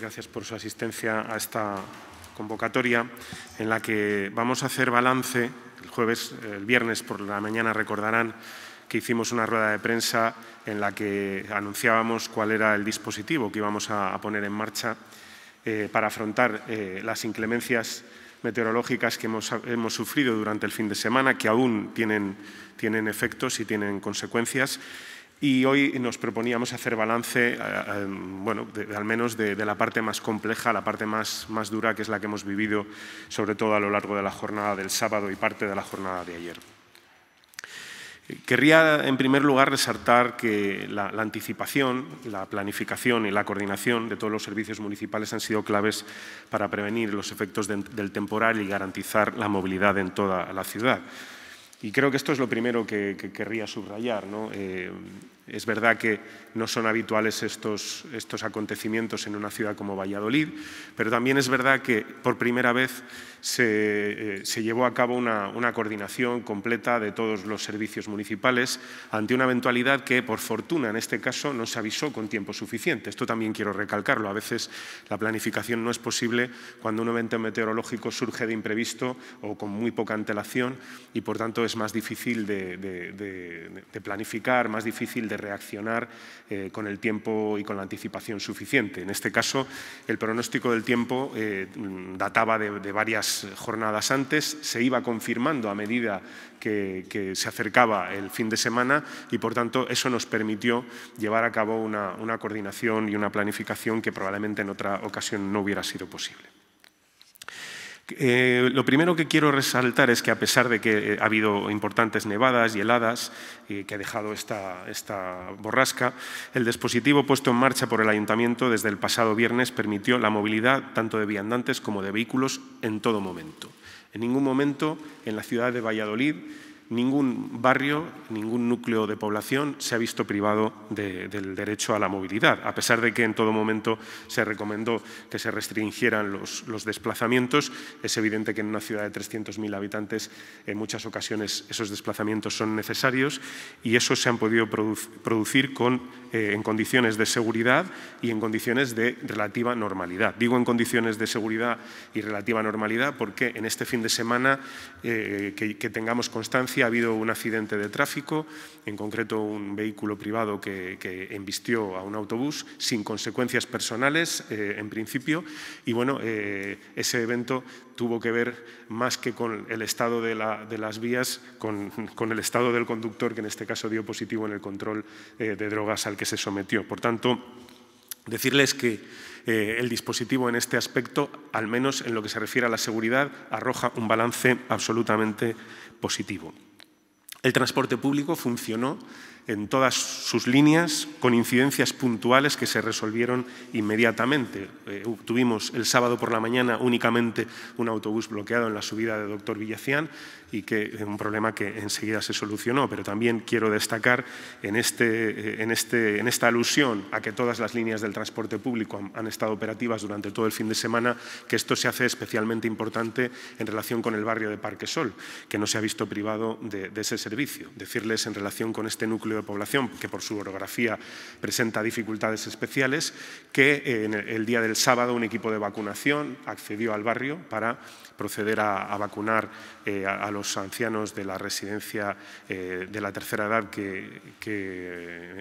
Gracias por su asistencia a esta convocatoria en la que vamos a hacer balance. El jueves, el viernes por la mañana recordarán que hicimos una rueda de prensa en la que anunciábamos cuál era el dispositivo que íbamos a poner en marcha eh, para afrontar eh, las inclemencias meteorológicas que hemos, sufrido durante el fin de semana, que aún tienen, tienen efectos y tienen consecuencias y hoy nos proponíamos hacer balance, eh, em, bueno, al menos de, la parte más compleja, la parte más, dura, que es la que hemos vivido, sobre todo a lo largo de la jornada del sábado y parte de la jornada de ayer. Querría, en primer lugar, resaltar que la, anticipación, la planificación y la coordinación de todos los servicios municipales han sido claves para prevenir los efectos del temporal y garantizar la movilidad en toda la ciudad. Y creo que esto es lo primero que, querría subrayar. ¿no? Eh, es verdad que no son habituales estos, estos, acontecimientos en una ciudad como Valladolid, pero también es verdad que por primera vez se, eh, llevó a cabo una, coordinación completa de todos los servicios municipales ante una eventualidad que, por fortuna, en este caso, no se avisó con tiempo suficiente. Esto también quiero recalcarlo. A veces la planificación no es posible cuando un evento meteorológico surge de imprevisto o con muy poca antelación y, por tanto, es más difícil de planificar, más difícil de reaccionar eh, con el tiempo y con la anticipación suficiente. En este caso, el pronóstico del tiempo eh, databa de, varias jornadas antes, se iba confirmando a medida que, se acercaba el fin de semana y, por tanto, eso nos permitió llevar a cabo una coordinación y una planificación que probablemente en otra ocasión no hubiera sido posible. Eh, lo primero que quiero resaltar es que a pesar de que eh, ha habido importantes nevadas y heladas y eh, que ha dejado esta, borrasca, el dispositivo puesto en marcha por el ayuntamiento desde el pasado viernes permitió la movilidad tanto de viandantes como de vehículos en todo momento. En ningún momento en la ciudad de Valladolid ningún barrio, ningún núcleo de población se ha visto privado del derecho a la movilidad, a pesar de que en todo momento se recomendó que se restringieran los, desplazamientos. Es evidente que en una ciudad de 300.000 habitantes en muchas ocasiones esos desplazamientos son necesarios y esos se han podido producir con eh, en condiciones de seguridad y en condiciones de relativa normalidad. Digo en condiciones de seguridad y relativa normalidad porque en este fin de semana eh, que, tengamos constancia ha habido un accidente de tráfico, en concreto un vehículo privado que, embistió a un autobús sin consecuencias personales eh, en principio y bueno, ese evento tuvo que ver más que con el estado de, de las vías, con, con, el estado del conductor que en este caso dio positivo en el control de drogas al que se sometió. Por tanto, decirles que eh, el dispositivo en este aspecto, al menos en lo que se refiere a la seguridad, arroja un balance absolutamente positivo. El transporte público funcionó en todas sus líneas, con incidencias puntuales que se resolvieron inmediatamente. Eh, tuvimos el sábado por la mañana únicamente un autobús bloqueado en la subida de Doctor Villacián y que eh, un problema que enseguida se solucionó. Pero también quiero destacar en, este, eh, en, este, en esta alusión a que todas las líneas del transporte público han, estado operativas durante todo el fin de semana, que esto se hace especialmente importante en relación con el barrio de Parque Sol, que no se ha visto privado de, de ese servicio. Decirles en relación con este núcleo de población que por su orografía presenta dificultades especiales, que eh, el día del sábado un equipo de vacunación accedió al barrio para proceder a, vacunar eh, a, los ancianos de la residencia eh, de la tercera edad que,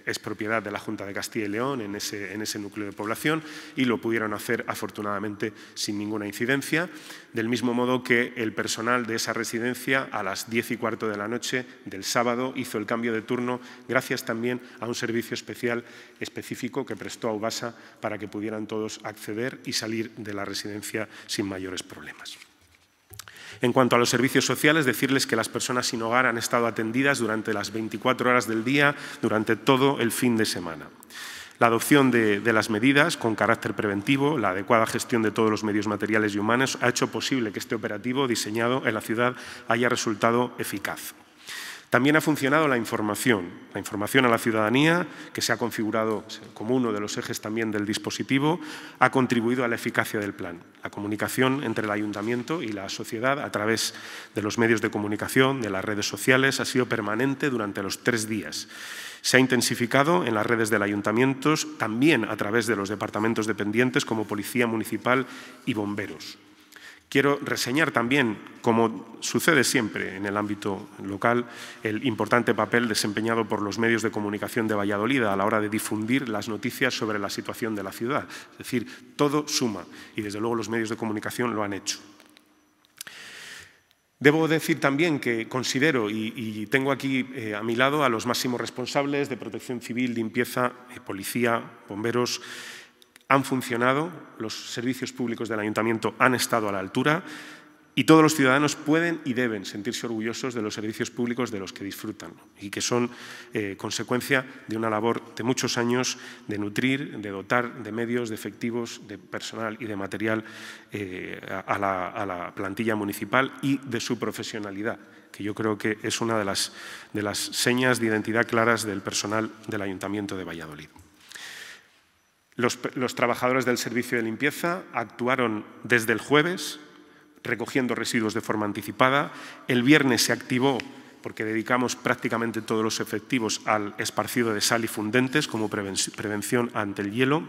es propiedad de la Junta de Castilla y León en ese, en ese núcleo de población y lo pudieron hacer afortunadamente sin ninguna incidencia, del mismo modo que el personal de esa residencia a las diez y cuarto de la noche del sábado hizo el cambio de turno gracias también a un servicio especial específico que prestó a UBASA para que pudieran todos acceder y salir de la residencia sin mayores problemas. En cuanto a los servicios sociales, decirles que las personas sin hogar han estado atendidas durante las 24 horas del día, durante todo el fin de semana la adopción de, de, las medidas con carácter preventivo, la adecuada gestión de todos los medios materiales y humanos ha hecho posible que este operativo diseñado en la ciudad haya resultado eficaz. También ha funcionado la información, la información a la ciudadanía, que se ha configurado como uno de los ejes también del dispositivo, ha contribuido a la eficacia del plan. La comunicación entre el ayuntamiento y la sociedad a través de los medios de comunicación, de las redes sociales, ha sido permanente durante los tres días. Se ha intensificado en las redes del ayuntamiento, también a través de los departamentos dependientes como Policía Municipal y Bomberos. Quiero reseñar también, como sucede siempre en el ámbito local, el importante papel desempeñado por los medios de comunicación de Valladolid a la hora de difundir las noticias sobre la situación de la ciudad. Es decir, todo suma y desde luego los medios de comunicación lo han hecho. Debo decir también que considero y, tengo aquí eh, a mi lado a los máximos responsables de protección civil, limpieza, eh, policía, bomberos, han funcionado, los servicios públicos del ayuntamiento han estado a la altura y todos los ciudadanos pueden y deben sentirse orgullosos de los servicios públicos de los que disfrutan y que son eh, consecuencia de una labor de muchos años de nutrir, de dotar de medios, de efectivos, de personal y de material eh, a, la, a, la, plantilla municipal y de su profesionalidad, que yo creo que es una de las, de las señas de identidad claras del personal del Ayuntamiento de Valladolid. Los, trabajadores del servicio de limpieza actuaron desde el jueves recogiendo residuos de forma anticipada. El viernes se activó, porque dedicamos prácticamente todos los efectivos al esparcido de sal y fundentes como prevención ante el hielo.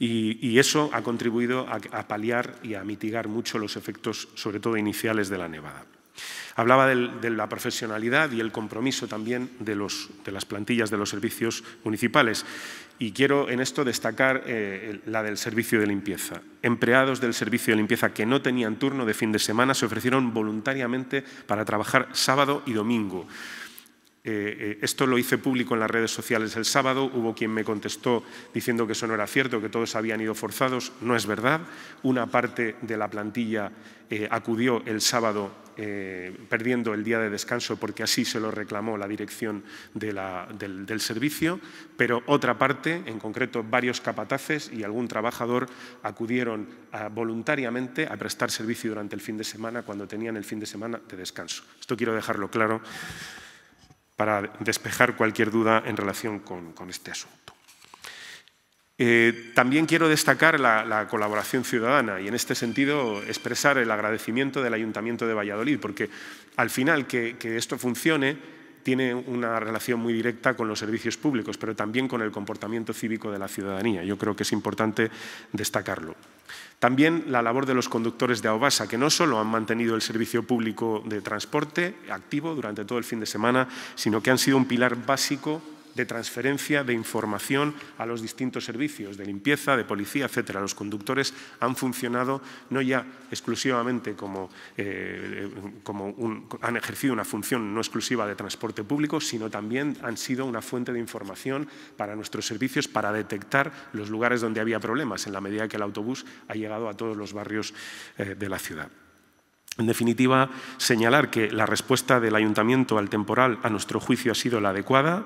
Y, eso ha contribuido a, paliar y a mitigar mucho los efectos, sobre todo iniciales, de la nevada. Hablaba de la profesionalidad y el compromiso también de, las plantillas de los servicios municipales. Y quiero en esto destacar eh, la del servicio de limpieza. Empleados del servicio de limpieza que no tenían turno de fin de semana se ofrecieron voluntariamente para trabajar sábado y domingo. Eh, eh, esto lo hice público en las redes sociales el sábado, hubo quien me contestó diciendo que eso no era cierto, que todos habían ido forzados, no es verdad. Una parte de la plantilla acudió el sábado eh, perdiendo el día de descanso porque así se lo reclamó la dirección del, servicio, pero otra parte, en concreto varios capataces y algún trabajador, acudieron voluntariamente a prestar servicio durante el fin de semana cuando tenían el fin de semana de descanso. Esto quiero dejarlo claro para despejar cualquier duda en relación con este asunto. Eh, también quiero destacar la, colaboración ciudadana y en este sentido expresar el agradecimiento del Ayuntamiento de Valladolid, porque al final que, que esto funcione tiene una relación muy directa con los servicios públicos, pero también con el comportamiento cívico de la ciudadanía. Yo creo que es importante destacarlo. También la labor de los conductores de Aobasa, que no solo han mantenido el servicio público de transporte activo durante todo el fin de semana, sino que han sido un pilar básico de transferencia de información a los distintos servicios de limpieza, de policía, etcétera. Los conductores han funcionado no ya exclusivamente como, eh, han ejercido una función no exclusiva de transporte público, sino también han sido una fuente de información para nuestros servicios para detectar los lugares donde había problemas, en la medida que el autobús ha llegado a todos los barrios eh, de la ciudad. En definitiva, señalar que la respuesta del ayuntamiento al temporal, a nuestro juicio, ha sido la adecuada.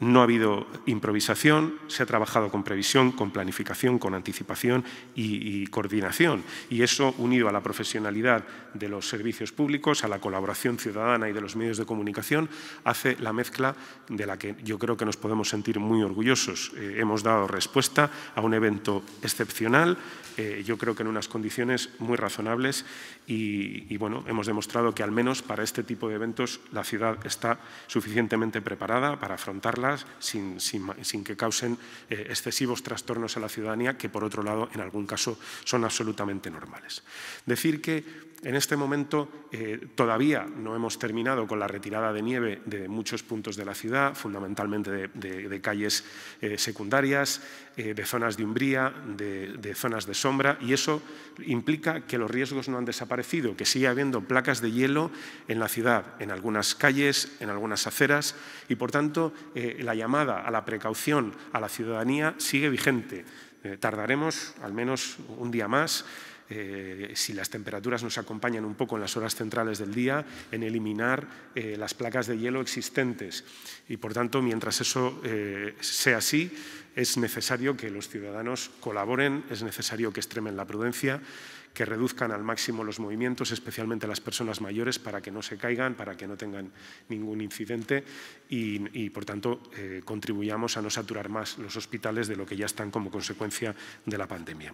No ha habido improvisación, se ha trabajado con previsión, con planificación, con anticipación y, coordinación. Y eso, unido a la profesionalidad de los servicios públicos, a la colaboración ciudadana y de los medios de comunicación, hace la mezcla de la que yo creo que nos podemos sentir muy orgullosos. Eh, hemos dado respuesta a un evento excepcional, eh, yo creo que en unas condiciones muy razonables y, bueno, hemos demostrado que al menos para este tipo de eventos la ciudad está suficientemente preparada para afrontarla sin, que causen eh, excesivos trastornos a la ciudadanía, que por otro lado, en algún caso, son absolutamente normales. Decir que en este momento eh, todavía no hemos terminado con la retirada de nieve de muchos puntos de la ciudad, fundamentalmente de, calles eh, secundarias, de zonas de umbría, de, de, zonas de sombra, y eso implica que los riesgos no han desaparecido, que sigue habiendo placas de hielo en la ciudad, en algunas calles, en algunas aceras, y por tanto la llamada a la precaución a la ciudadanía sigue vigente. Eh, tardaremos al menos un día más eh, si las temperaturas nos acompañan un poco en las horas centrales del día, en eliminar eh, las placas de hielo existentes. Y por tanto, mientras eso sea así, es necesario que los ciudadanos colaboren, es necesario que extremen la prudencia que reduzcan al máximo los movimientos, especialmente las personas mayores, para que no se caigan, para que no tengan ningún incidente y, por tanto, eh, contribuyamos a no saturar más los hospitales de lo que ya están como consecuencia de la pandemia.